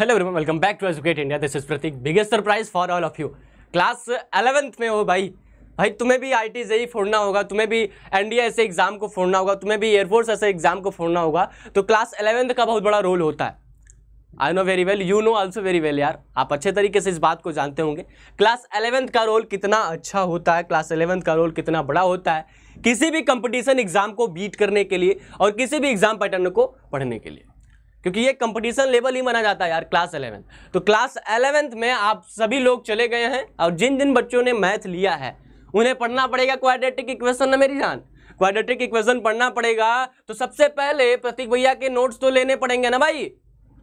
hello everyone welcome back to educate India this is Prateek biggest surprise for all of you class eleventh में हो भाई भाई तुम्हें भी आई टी ही फोड़ना होगा तुम्हें भी एन डी ऐसे एग्जाम को फोड़ना होगा तुम्हें भी एयरफोर्स ऐसे एग्जाम को फोड़ना होगा तो क्लास अलेवेंथ का बहुत बड़ा रोल होता है I know very well you know also very well यार आप अच्छे तरीके से इस बात को जानते होंगे क्लास अलेवेंथ का रोल कितना अच्छा होता है क्लास अलेवेंथ का रोल कितना बड़ा होता है किसी भी कंपटीशन एग्जाम को बीट करने के लिए और किसी भी एग्जाम पैटर्न को पढ़ने के लिए क्योंकि ये कंपटीशन लेवल ही माना जाता है यार क्लास एलेवेंथ तो क्लास एलेवेंथ में आप सभी लोग चले गए हैं और जिन जिन बच्चों ने मैथ लिया है उन्हें पढ़ना पड़ेगा क्वाड्रेटिक इक्वेशन ना मेरी जान क्वाड्रेटिक इक्वेशन पढ़ना पड़ेगा तो सबसे पहले प्रतीक भैया के नोट्स तो लेने पड़ेंगे ना भाई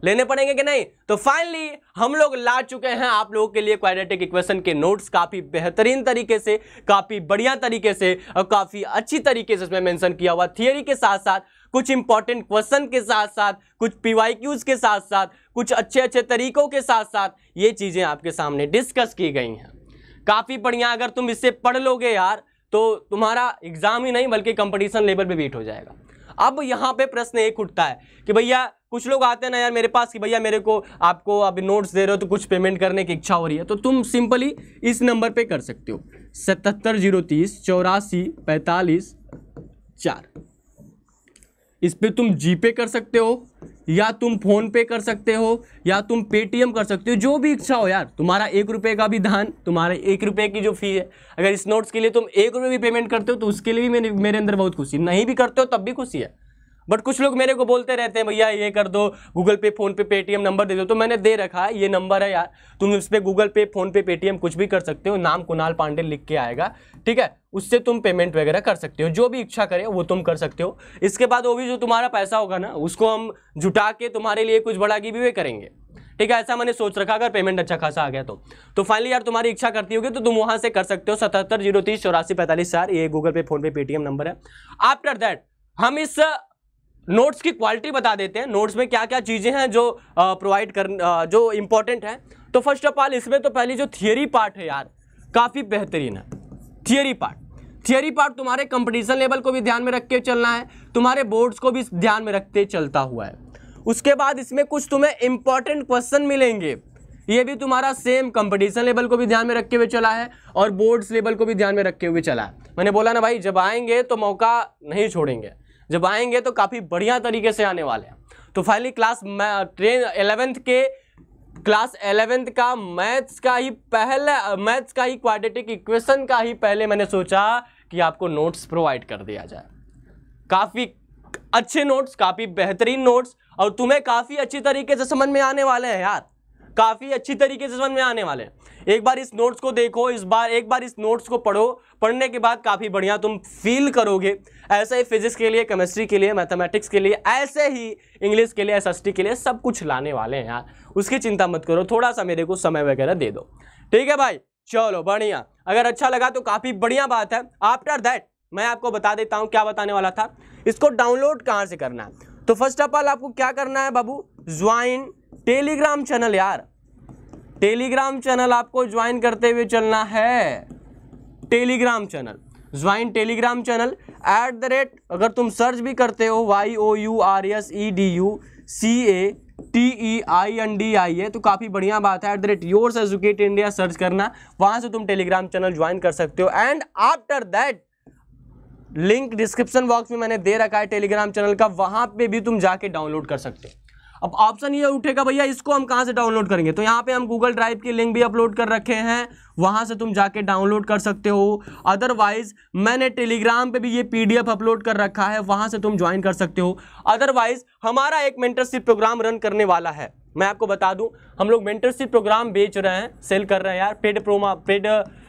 लेने पड़ेंगे कि नहीं तो फाइनली हम लोग ला चुके हैं आप लोगों के लिए क्वाड्रेटिक इक्वेशन के नोट्स काफ़ी बेहतरीन तरीके से काफ़ी बढ़िया तरीके से और काफ़ी अच्छी तरीके से इसमें मेंशन किया हुआ थियरी के साथ साथ कुछ इंपॉर्टेंट क्वेश्चन के साथ साथ कुछ क्यूज के साथ साथ कुछ अच्छे अच्छे तरीकों के साथ साथ ये चीज़ें आपके सामने डिस्कस की गई हैं काफ़ी बढ़िया अगर तुम इससे पढ़ लोगे यार तो तुम्हारा एग्ज़ाम ही नहीं बल्कि कंपटीशन लेवल पर बीट हो जाएगा अब यहाँ पे प्रश्न एक उठता है कि भैया कुछ लोग आते हैं ना यार मेरे पास कि भैया मेरे को आपको अभी नोट्स दे रहे हो तो कुछ पेमेंट करने की इच्छा हो रही है तो तुम सिंपली इस नंबर पे कर सकते हो सतहत्तर जीरो तीस चौरासी पैंतालीस चार इस पर तुम जीपे कर सकते हो या तुम फोन पे कर सकते हो या तुम पेटीएम कर सकते हो जो भी इच्छा हो यार तुम्हारा एक रुपये का भी दान तुम्हारे एक रुपये की जो फी है अगर इस नोट्स के लिए तुम एक रुपये भी पेमेंट करते हो तो उसके लिए भी मेरे मेरे अंदर बहुत खुशी नहीं भी करते हो तब भी खुशी है बट कुछ लोग मेरे को बोलते रहते हैं भैया ये कर दो Google Pay PhonePe Paytm number दे दो तो मैंने दे रखा है ये नंबर है यार तुम इस पर Google Pay PhonePe Paytm कुछ भी कर सकते हो नाम कुणाल पांडे लिख के आएगा ठीक है उससे तुम पेमेंट वगैरह कर सकते हो जो भी इच्छा करे वो तुम कर सकते हो इसके बाद वो भी जो तुम्हारा पैसा होगा ना उसको हम जुटा के तुम्हारे लिए कुछ बड़ा की भी वे करेंगे ठीक है ऐसा मैंने सोच रखा अगर पेमेंट अच्छा खासा आ गया तो तो फाइनली यार तुम्हारी इच्छा करती होगी तो तुम वहां से कर सकते हो सतहत्तर जीरो तीस चौरासी पैंतालीस चार ये Google Pay PhonePe Paytm number है आफ्टर दैट हम इस नोट्स की क्वालिटी बता देते हैं नोट्स में क्या क्या चीज़ें हैं जो प्रोवाइड कर जो इम्पोर्टेंट हैं तो फर्स्ट ऑफ ऑल इसमें तो पहली जो थियरी पार्ट है यार काफ़ी बेहतरीन है थियरी पार्ट थियरी पार्ट तुम्हारे कंपटीशन लेवल को भी ध्यान में रख के चलना है तुम्हारे बोर्ड्स को भी ध्यान में रखते चलता हुआ है उसके बाद इसमें कुछ तुम्हें इंपॉर्टेंट क्वेश्चन मिलेंगे ये भी तुम्हारा सेम कंपटीशन लेवल को भी ध्यान में रखे हुए चला है और बोर्ड्स लेवल को भी ध्यान में रखे हुए चला है मैंने बोला ना भाई जब आएंगे तो मौका नहीं छोड़ेंगे जब आएंगे तो काफ़ी बढ़िया तरीके से आने वाले हैं तो फाइनली क्लास ट्रेन एलेवेंथ के क्लास एलेवेंथ का मैथ्स का ही पहले मैथ्स का ही क्वाड्रेटिक इक्वेशन का ही पहले मैंने सोचा कि आपको नोट्स प्रोवाइड कर दिया जाए काफ़ी अच्छे नोट्स काफ़ी बेहतरीन नोट्स और तुम्हें काफ़ी अच्छी तरीके से समझ में आने वाले हैं यार काफ़ी अच्छी तरीके से समझ में आने वाले हैं एक बार इस नोट्स को देखो इस बार एक बार इस नोट्स को पढ़ो पढ़ने के बाद काफ़ी बढ़िया तुम फील करोगे ऐसे ही फिजिक्स के लिए केमिस्ट्री के लिए मैथमेटिक्स के लिए ऐसे ही इंग्लिश के लिए एस के लिए सब कुछ लाने वाले हैं यार उसकी चिंता मत करो थोड़ा सा मेरे को समय वगैरह दे दो ठीक है भाई चलो बढ़िया अगर अच्छा लगा तो काफ़ी बढ़िया बात है आफ्टर दैट मैं आपको बता देता हूँ क्या बताने वाला था इसको डाउनलोड कहाँ से करना है तो फर्स्ट ऑफ ऑल आपको क्या करना है बाबू ज्वाइन टेलीग्राम चैनल यार टेलीग्राम चैनल आपको ज्वाइन करते हुए चलना है Telegram channel join Telegram channel at the rate अगर तुम सर्च भी करते हो Y O U R S E D U C A T E I N D I A तो काफ़ी बढ़िया बात है at the rate yours educate India search करना वहाँ से तुम टेलीग्राम चैनल ज्वाइन कर सकते हो and after that link description box में मैंने दे रखा है टेलीग्राम चैनल का वहाँ पे भी तुम जाके डाउनलोड कर सकते हो अब ऑप्शन ये उठेगा भैया इसको हम कहाँ से डाउनलोड करेंगे तो यहाँ पे हम गूगल ड्राइव की लिंक भी अपलोड कर रखे हैं वहाँ से तुम जाके डाउनलोड कर सकते हो अदरवाइज मैंने टेलीग्राम पे भी ये पीडीएफ अपलोड कर रखा है वहाँ से तुम ज्वाइन कर सकते हो अदरवाइज हमारा एक मेंटरशिप प्रोग्राम रन करने वाला है मैं आपको बता दूँ हम लोग मेंटरशिप प्रोग्राम बेच रहे हैं सेल कर रहे हैं यार पेड प्रोमा पेड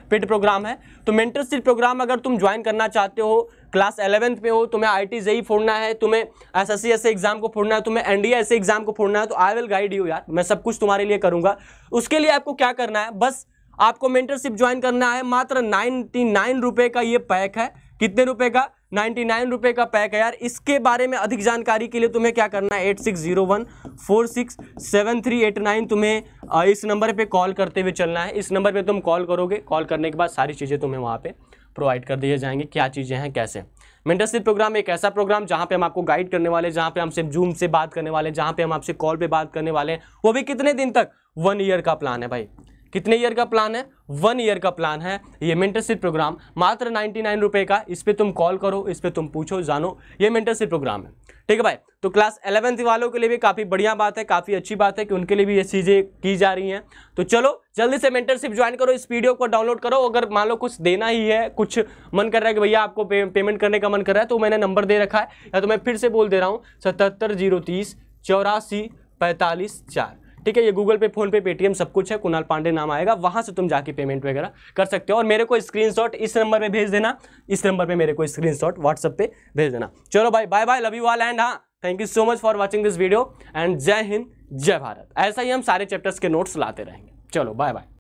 पेड प्रोग्राम है तो मेंटरशिप प्रोग्राम अगर तुम ज्वाइन करना चाहते हो क्लास एलेवंथ में हो तुम्हें आई टी जेई फोड़ना है तुम्हें एस एस सी ऐसे एग्जाम को फोड़ना है तुम्हें एन डी ऐसे एग्जाम को फोड़ना है तो आई विल गाइड यू यार मैं सब कुछ तुम्हारे लिए करूंगा उसके लिए आपको क्या करना है बस आपको मेंटरशिप ज्वाइन करना है मात्र नाइन्टी नाइन रुपये का ये पैक है कितने रुपए का नाइन्टी नाइन रुपये का पैक है यार इसके बारे में अधिक जानकारी के लिए तुम्हें क्या करना है eight six zero one four six seven three eight nine तुम्हें इस नंबर पे कॉल करते हुए चलना है इस नंबर पे तुम कॉल करोगे कॉल करने के बाद सारी चीज़ें तुम्हें वहाँ पे प्रोवाइड कर दिए जाएंगे क्या चीज़ें हैं कैसे मेंटरशिप प्रोग्राम एक ऐसा प्रोग्राम जहाँ पे हम आपको गाइड करने वाले जहाँ पे हमसे जूम से बात करने वाले जहाँ पे हम आपसे कॉल पे बात करने वाले हैं वो भी कितने दिन तक वन ईयर का प्लान है भाई कितने ईयर का प्लान है वन ईयर का प्लान है ये मेंटरशिप प्रोग्राम मात्र नाइन्टी नाइन रुपये का इस पर तुम कॉल करो इस पर तुम पूछो जानो ये मेंटरशिप प्रोग्राम है ठीक है भाई तो क्लास एलेवेंथ वालों के लिए भी काफ़ी बढ़िया बात है काफ़ी अच्छी बात है कि उनके लिए भी ये चीज़ें की जा रही हैं तो चलो जल्दी से मेंटरशिप ज्वाइन करो इस वीडियो को डाउनलोड करो अगर मान लो कुछ देना ही है कुछ मन कर रहा है कि भैया आपको पे, पेमेंट करने का मन कर रहा है तो मैंने नंबर दे रखा है या तो मैं फिर से बोल दे रहा हूँ सतहत्तर जीरो तीस चौरासी पैंतालीस चार ठीक है ये Google Pay PhonePe Paytm सब कुछ है कुणाल पांडे नाम आएगा वहाँ से तुम जाके पेमेंट वगैरह कर सकते हो और मेरे को स्क्रीनशॉट इस नंबर में भेज देना इस नंबर पे मेरे को स्क्रीनशॉट व्हाट्सअप पे भेज देना चलो भाई bye bye love you all and हाँ thank you so much for watching this video and जय हिंद जय भारत ऐसा ही हम सारे चैप्टर्स के नोट्स लाते रहेंगे चलो बाय बाय